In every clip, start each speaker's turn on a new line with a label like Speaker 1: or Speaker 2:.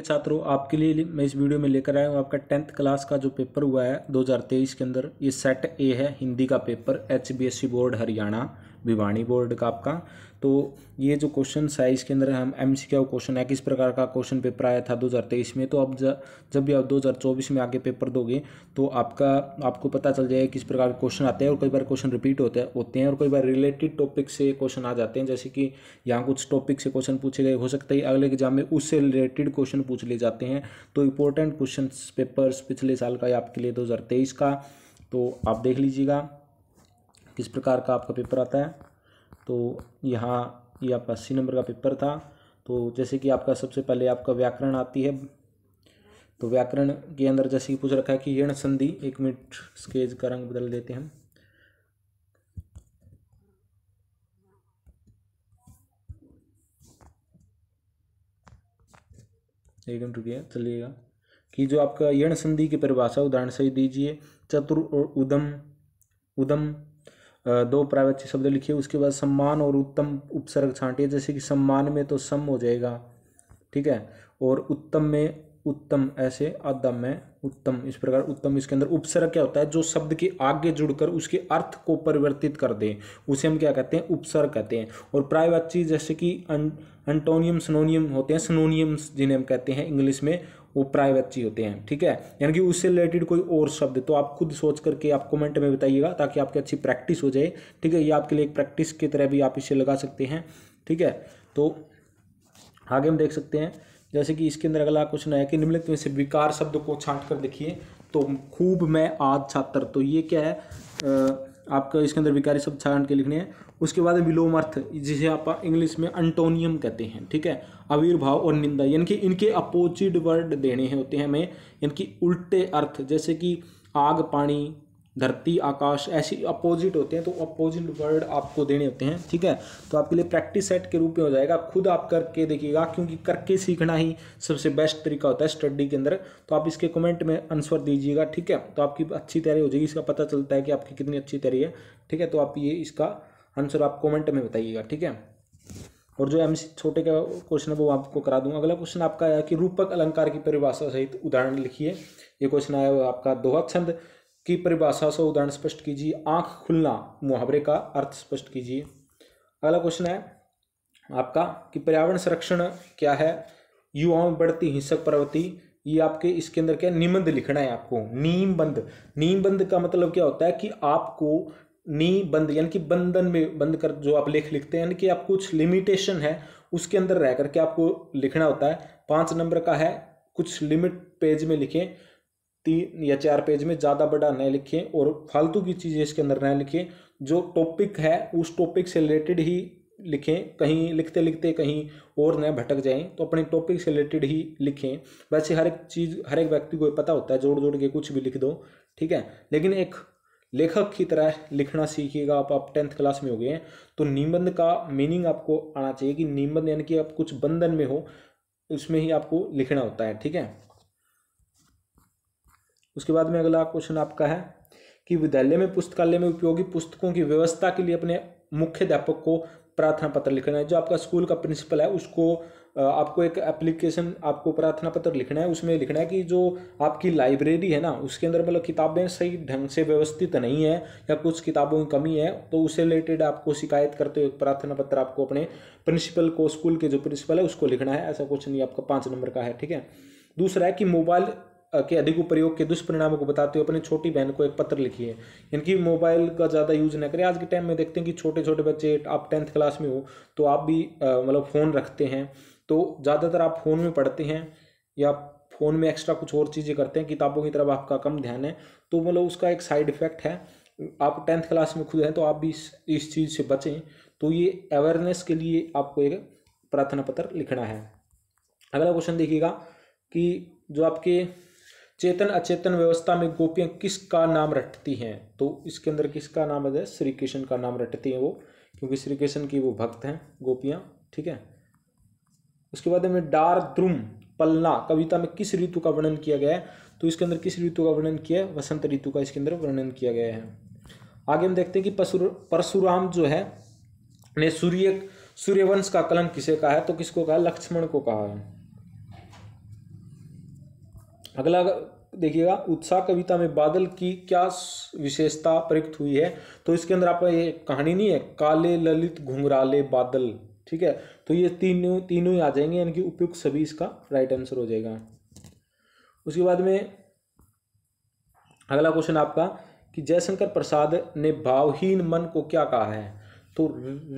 Speaker 1: छात्रों आपके लिए मैं इस वीडियो में लेकर आया हूँ आपका टेंथ क्लास का जो पेपर हुआ है 2023 के अंदर ये सेट ए है हिंदी का paper H board Haryana Bhiwani board का आपका तो ये जो क्वेश्चन है इसके अंदर हम एम सी क्वेश्चन है किस प्रकार का क्वेश्चन पेपर आया था दो हज़ार तेईस में तो अब जब भी आप दो हज़ार चौबीस में आगे पेपर दोगे तो आपका आपको पता चल जाएगा किस प्रकार के क्वेश्चन आते हैं और कई बार क्वेश्चन रिपीट होते हैं होते हैं और कई बार रिलेटेड टॉपिक से क्वेश्चन आ जाते हैं जैसे कि यहाँ कुछ टॉपिक से क्वेश्चन पूछे गए हो सकता है अगले एग्जाम में उससे रिलेटेड क्वेश्चन पूछ लिए जाते हैं तो इंपॉर्टेंट क्वेश्चन पेपर्स पिछले साल का या आपके लिए दो हज़ार तेईस का तो आप देख लीजिएगा किस प्रकार का आपका पेपर आता है तो यहाँ ये आपका अस्सी नंबर का पेपर था तो जैसे कि आपका सबसे पहले आपका व्याकरण आती है तो व्याकरण के अंदर जैसे कि पूछ रखा है कि यण संधि एक मिनट स्केज का रंग बदल देते हैं एक मिनट रुकिए चलिएगा कि जो आपका यण संधि की परिभाषा उदाहरण से दीजिए चतुर उदम उदम दो प्रागच्छी शब्द लिखिए उसके बाद सम्मान और उत्तम उपसर्ग छांटिए जैसे कि सम्मान में तो सम हो जाएगा ठीक है और उत्तम में उत्तम ऐसे अदम में उत्तम इस प्रकार उत्तम इसके अंदर उपसर्ग क्या होता है जो शब्द के आगे जुड़कर उसके अर्थ को परिवर्तित कर दे उसे हम क्या कहते हैं उपसर्ग कहते हैं और प्रायवाची जैसे कि अं, अंटोनियम सनोनियम होते हैं सनोनियम जिन्हें हम कहते हैं इंग्लिश में वो प्रायवच्ची होते हैं ठीक है यानी कि उससे रिलेटेड कोई और शब्द तो आप खुद सोच करके आप कमेंट में बताइएगा ताकि आपकी अच्छी प्रैक्टिस हो जाए ठीक है ये आपके लिए एक प्रैक्टिस की तरह भी आप इसे लगा सकते हैं ठीक है तो आगे हम देख सकते हैं जैसे कि इसके अंदर अगला क्वेश्चन है कि निम्नलिखित में से विकार शब्द को छाट कर देखिए तो खूब मैं आज छात्र तो ये क्या है आ, आपका इसके अंदर विकारी शब्द छांट के लिखने हैं उसके बाद विलोम अर्थ जिसे आप इंग्लिश में अंटोनियम कहते हैं ठीक है आविर्भाव और निंदा यानी कि इनके अपोजिट वर्ड देने हैं होते हैं हमें यानी कि उल्टे अर्थ जैसे कि आग पानी धरती आकाश ऐसे अपोजिट होते हैं तो अपोजिट वर्ड आपको देने होते हैं ठीक है तो आपके लिए प्रैक्टिस सेट के रूप में हो जाएगा खुद आप करके देखिएगा क्योंकि करके सीखना ही सबसे बेस्ट तरीका होता है स्टडी के अंदर तो आप इसके कमेंट में आंसर दीजिएगा ठीक है तो आपकी अच्छी तैयारी हो जाएगी इसका पता चलता है कि आपकी कितनी अच्छी तैयारी है ठीक है तो आप ये इसका आंसर आप कॉमेंट में बताइएगा ठीक है और जो एम छोटे का क्वेश्चन है वो आपको करा दूंगा अगला क्वेश्चन आपका आया कि रूपक अलंकार की परिभाषा सहित उदाहरण लिखिए ये क्वेश्चन आया हुआ आपका दोहा छंद की परिभाषा से उदाहरण स्पष्ट कीजिए आंख खुलना मुहावरे का अर्थ स्पष्ट कीजिए अगला क्वेश्चन है आपका कि पर्यावरण संरक्षण क्या है युवाओं में बढ़ती हिंसक प्रवृत्ति ये आपके इसके अंदर क्या निबंध लिखना है आपको नीम बंद का मतलब क्या होता है कि आपको बंद यानी कि बंधन में बंद कर जो आप लेख लिखते हैं यानी कि आप कुछ लिमिटेशन है उसके अंदर रह करके आपको लिखना होता है पाँच नंबर का है कुछ लिमिट पेज में लिखें तीन या चार पेज में ज़्यादा बड़ा न लिखें और फालतू की चीज़ें इसके अंदर न लिखें जो टॉपिक है उस टॉपिक से रिलेटेड ही लिखें कहीं लिखते लिखते कहीं और न भटक जाएं तो अपने टॉपिक से रिलेटेड ही लिखें वैसे हर एक चीज़ हर एक व्यक्ति को पता होता है जोड़ जोड़ के कुछ भी लिख दो ठीक है लेकिन एक लेखक की तरह लिखना सीखिएगा आप आप टेंथ क्लास में हो गए हैं तो निबंध का मीनिंग आपको आना चाहिए कि निबंध यानी कि आप कुछ बंधन में हो उसमें ही आपको लिखना होता है ठीक है उसके बाद में अगला क्वेश्चन आपका है कि विद्यालय में पुस्तकालय में उपयोगी पुस्तकों की व्यवस्था के लिए अपने अध्यापक को प्रार्थना पत्र लिखना है जो आपका स्कूल का प्रिंसिपल है उसको आपको एक एप्लीकेशन आपको प्रार्थना पत्र लिखना है उसमें लिखना है कि जो आपकी लाइब्रेरी है ना उसके अंदर मतलब किताबें सही ढंग से व्यवस्थित नहीं है या कुछ किताबों की कमी है तो उससे रिलेटेड आपको शिकायत करते हुए प्रार्थना पत्र आपको अपने प्रिंसिपल को स्कूल के जो प्रिंसिपल है उसको लिखना है ऐसा क्वेश्चन ये आपका पाँच नंबर का है ठीक है दूसरा है कि मोबाइल के अधिक उपयोग के दुष्परिणामों को बताते हुए अपनी छोटी बहन को एक पत्र लिखिए इनकी मोबाइल का ज़्यादा यूज ना करें आज के टाइम में देखते हैं कि छोटे छोटे बच्चे आप टेंथ क्लास में हो तो आप भी मतलब फ़ोन रखते हैं तो ज़्यादातर आप फ़ोन में पढ़ते हैं या फ़ोन में एक्स्ट्रा कुछ और चीज़ें करते हैं किताबों की तरफ आपका कम ध्यान है तो मतलब उसका एक साइड इफ़ेक्ट है आप टेंथ क्लास में खुद हैं तो आप भी इस, इस चीज़ से बचें तो ये अवेयरनेस के लिए आपको एक प्रार्थना पत्र लिखना है अगला क्वेश्चन देखिएगा कि जो आपके चेतन अचेतन व्यवस्था में गोपियां किसका नाम रटती हैं तो इसके अंदर किसका नाम है श्री कृष्ण का नाम रटती हैं वो क्योंकि श्री कृष्ण की वो भक्त हैं गोपियां ठीक है उसके बाद में डार द्रुम पलना कविता में किस ऋतु का वर्णन किया गया है तो इसके अंदर किस ऋतु का वर्णन किया है वसंत ऋतु का इसके अंदर वर्णन किया गया है आगे हम देखते हैं कि पशुर परशुराम जो है ने सूर्य सूर्यवंश का कलम किसे कहा है तो किसको कहा लक्ष्मण को कहा है अगला देखिएगा उत्साह कविता में बादल की क्या विशेषता प्रयुक्त हुई है तो इसके अंदर आपका ये कहानी नहीं है काले ललित घुंघराले बादल ठीक है तो ये तीनों तीनों ही आ जाएंगे यानी कि उपयुक्त सभी इसका राइट आंसर हो जाएगा उसके बाद में अगला क्वेश्चन आपका कि जयशंकर प्रसाद ने भावहीन मन को क्या कहा है तो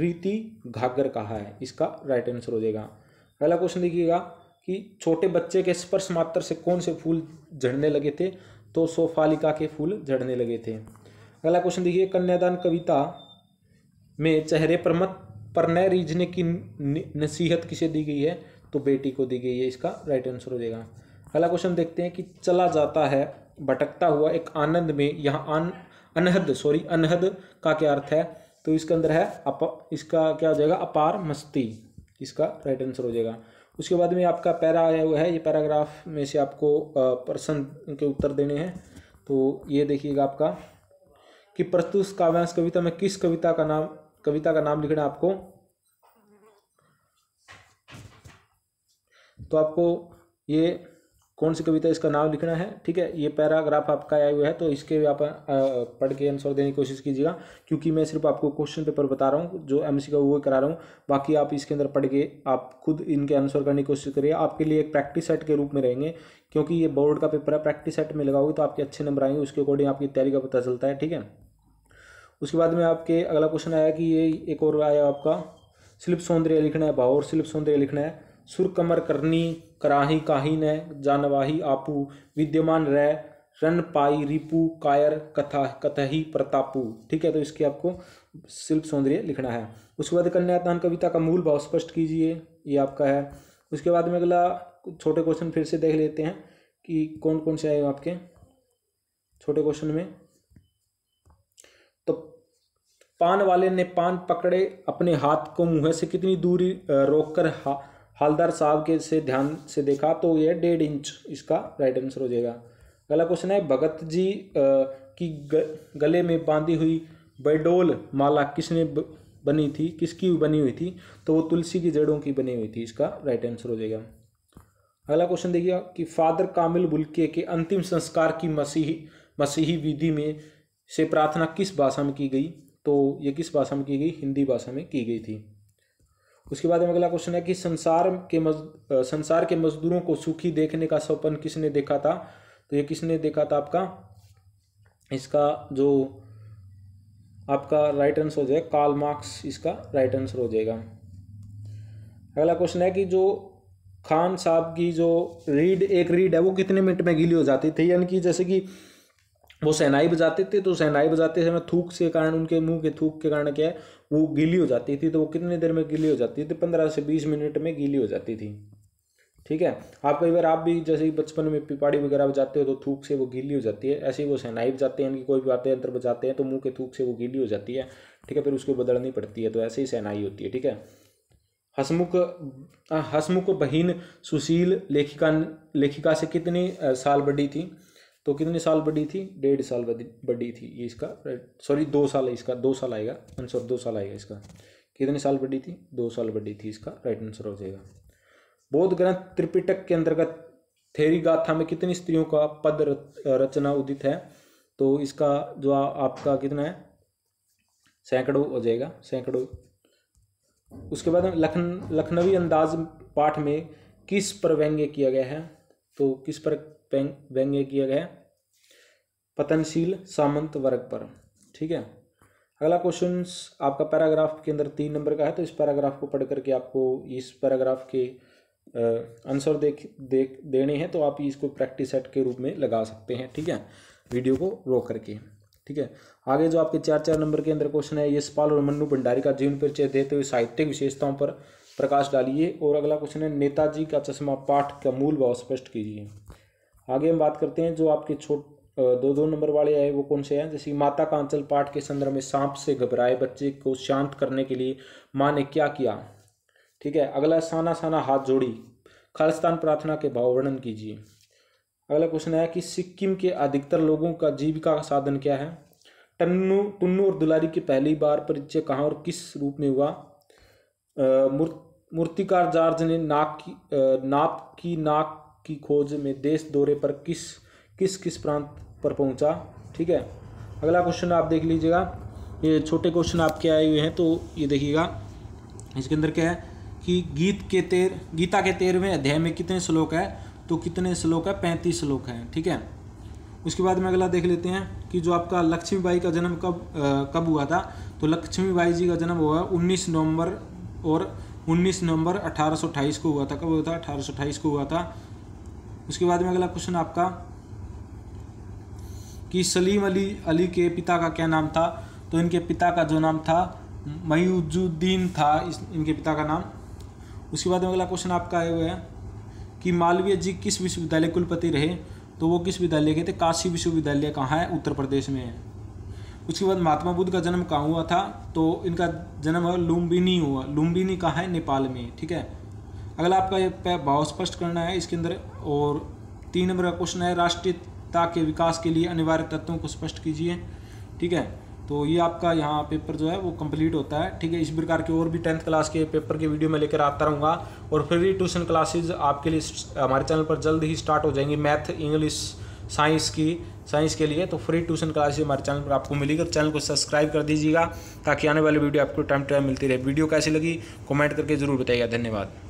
Speaker 1: रीति घाघर कहा है इसका राइट आंसर हो जाएगा अगला क्वेश्चन देखिएगा कि छोटे बच्चे के स्पर्श मात्र से कौन से फूल झड़ने लगे थे तो सोफालिका के फूल झड़ने लगे थे अगला क्वेश्चन देखिए कन्यादान कविता में चेहरे पर मत पर न रीझने की नसीहत किसे दी गई है तो बेटी को दी गई है इसका राइट आंसर हो जाएगा अगला क्वेश्चन देखते हैं कि चला जाता है भटकता हुआ एक आनंद में यहाँ आन अनहद सॉरी अनहद का क्या अर्थ है तो इसके अंदर है अप इसका क्या हो जाएगा अपार मस्ती इसका राइट आंसर हो जाएगा उसके बाद में आपका पैरा आया हुआ है ये पैराग्राफ में से आपको प्रश्न के उत्तर देने हैं तो ये देखिएगा आपका कि प्रस्तुत काव्यांश कविता में किस कविता का नाम कविता का नाम लिखना है आपको तो आपको ये कौन सी कविता इसका नाम लिखना है ठीक है ये पैराग्राफ आपका आया हुआ है तो इसके आप पढ़ के आंसर देने की कोशिश कीजिएगा क्योंकि मैं सिर्फ आपको क्वेश्चन पेपर बता रहा हूँ जो एम का वो करा रहा हूँ बाकी आप इसके अंदर पढ़ के आप खुद इनके आंसर करने की कोशिश करिए आपके लिए एक प्रैक्टिस सेट के रूप में रहेंगे क्योंकि ये बोर्ड का पेपर है प्रैक्टिस सेट में लगाओगे तो आपके अच्छे नंबर आएंगे उसके अकॉर्डिंग आपकी तैयारी का पता चलता है ठीक है उसके बाद में आपके अगला क्वेश्चन आया कि ये एक और आया आपका स्लिप सौंदर्य लिखना है भाव और स्लिप सौंदर्य लिखना है सुर कमर करनी कराही ने जानवाही आपू विद्यमान रह रन पाई रिपू कायर कथा कथही प्रतापू ठीक है तो इसके आपको शिल्प सौंदर्य लिखना है उसके बाद कन्यादान कविता का मूल भाव स्पष्ट कीजिए ये आपका है उसके बाद में अगला छोटे क्वेश्चन फिर से देख लेते हैं कि कौन कौन से आए आपके छोटे क्वेश्चन में तो पान वाले ने पान पकड़े अपने हाथ को मुँह से कितनी दूरी रोककर हा हालदार साहब के से ध्यान से देखा तो यह डेढ़ इंच इसका राइट आंसर हो जाएगा अगला क्वेश्चन है भगत जी की गले में बांधी हुई बैडोल माला किसने बनी थी किसकी बनी हुई थी तो वो तुलसी की जड़ों की बनी हुई थी इसका राइट आंसर हो जाएगा अगला क्वेश्चन देखिए कि फादर कामिल बुल्के के अंतिम संस्कार की मसीही मसीही विधि में से प्रार्थना किस भाषा में की गई तो ये किस भाषा में की गई हिंदी भाषा में की गई थी उसके बाद अगला क्वेश्चन है कि संसार के मज संसार के मजदूरों को सुखी देखने का स्वपन किसने देखा था तो ये किसने देखा था आपका इसका जो आपका राइट आंसर हो जाएगा कार्ल मार्क्स इसका राइट आंसर हो जाएगा अगला क्वेश्चन है कि जो खान साहब की जो रीड एक रीड है वो कितने मिनट में गीली हो जाती थी यानी कि जैसे कि वो सहनाई बजाते थे तो सहनाई बजाते समय थूक के कारण उनके मुंह के थूक के कारण क्या है वो गीली हो जाती थी तो वो कितनी देर में गीली हो जाती थी पंद्रह से बीस मिनट में गीली हो जाती थी ठीक है आप कई बार आप भी जैसे बचपन में पिपाड़ी वगैरह बजाते हो तो थूक से वो गीली हो जाती है ऐसे ही वो सहनाई बजाते हैं इनकी कोई भी वाद्य यंत्र बजाते हैं तो मुंह के थूक से वो गीली हो जाती है ठीक है फिर उसको बदलनी पड़ती है तो ऐसे ही सहनाई होती है ठीक है हसमुख हसमुख बहीन सुशील लेखिका लेखिका से कितनी साल बड़ी थी तो कितने साल बड़ी थी डेढ़ साल बड़ी थी ये इसका सॉरी दो साल इसका दो साल आएगा आंसर दो साल आएगा इसका कितने साल बड़ी थी दो साल बड़ी थी इसका राइट आंसर हो जाएगा बौद्ध ग्रंथ त्रिपिटक के अंतर्गत थेरी गाथा में कितनी स्त्रियों का पद रचना उदित है तो इसका जो आपका कितना है सैकड़ों हो जाएगा सैकड़ों उसके बाद लखन लखनवी अंदाज पाठ में किस पर व्यंग्य किया गया है तो किस पर व्यंग्य किया गया है पतनशील सामंत वर्ग पर ठीक है अगला क्वेश्चन आपका पैराग्राफ के अंदर तीन नंबर का है तो इस पैराग्राफ को पढ़ करके आपको इस पैराग्राफ के आंसर देख देख देने हैं तो आप इसको प्रैक्टिस सेट के रूप में लगा सकते हैं ठीक है वीडियो को रोक करके ठीक है आगे जो आपके चार चार नंबर के अंदर क्वेश्चन है यशपाल और मन्नू भंडारी का जीवन परिचय देते हुए साहित्यिक विशेषताओं पर प्रकाश डालिए और अगला क्वेश्चन है नेताजी का चश्मा पाठ का मूल भाव स्पष्ट कीजिए आगे हम बात करते हैं जो आपके छोट दो दो नंबर वाले आए वो कौन से हैं जैसे माता का अंचल पाठ के संदर्भ में सांप से घबराए बच्चे को शांत करने के लिए माँ ने क्या किया ठीक है अगला साना साना हाथ जोड़ी खालिस्तान प्रार्थना के भाव वर्णन कीजिए अगला क्वेश्चन है कि सिक्किम के अधिकतर लोगों का जीविका का साधन क्या है टन्नू टन्नू और दुलारी की पहली बार परिचय कहाँ और किस रूप में हुआ मूर्तिकार जार्ज ने नाक की नाप की नाक की खोज में देश दौरे पर किस किस किस प्रांत पर पहुंचा ठीक है अगला क्वेश्चन आप देख लीजिएगा ये छोटे क्वेश्चन आपके आए हुए हैं तो ये देखिएगा इसके अंदर क्या है कि गीत के तेर गीता के तेरहवें अध्याय में कितने श्लोक है तो कितने श्लोक है पैंतीस श्लोक हैं ठीक है उसके बाद में अगला देख लेते हैं कि जो आपका लक्ष्मीबाई का जन्म कब कब हुआ था तो लक्ष्मीबाई जी का जन्म हुआ उन्नीस नवंबर और 19 नवंबर अठारह को हुआ था कब हुआ था अठारह को हुआ था उसके बाद में अगला क्वेश्चन आपका कि सलीम अली अली के पिता का क्या नाम था तो इनके पिता का जो नाम था मयूजुद्दीन था इस इनके पिता का नाम उसके बाद में अगला क्वेश्चन आपका आया हुआ है कि मालवीय जी किस विश्वविद्यालय कुलपति रहे तो वो किस विद्यालय के थे काशी विश्वविद्यालय कहाँ है उत्तर प्रदेश में है उसके बाद महात्मा बुद्ध का जन्म कहाँ हुआ था तो इनका जन्म लुम्बिनी हुआ लुम्बिनी कहाँ है नेपाल में ठीक है अगला आपका ये भाव स्पष्ट करना है इसके अंदर और तीन नंबर का क्वेश्चन है राष्ट्रीयता के विकास के लिए अनिवार्य तत्वों को स्पष्ट कीजिए ठीक है तो ये आपका यहाँ पेपर जो है वो कंप्लीट होता है ठीक है इस प्रकार के और भी टेंथ क्लास के पेपर की वीडियो मैं लेकर आता रहूँगा और फ्री ट्यूशन क्लासेज आपके लिए हमारे चैनल पर जल्द ही स्टार्ट हो जाएंगी मैथ इंग्लिश साइंस की साइंस के लिए तो फ्री ट्यूशन क्लासेज हमारे चैनल पर आपको मिलेगी और चैनल को सब्सक्राइब कर दीजिएगा ताकि आने वाली वीडियो आपको टाइम टू टाइम मिलती रहे वीडियो कैसी लगी कमेंट करके ज़रूर बताइएगा धन्यवाद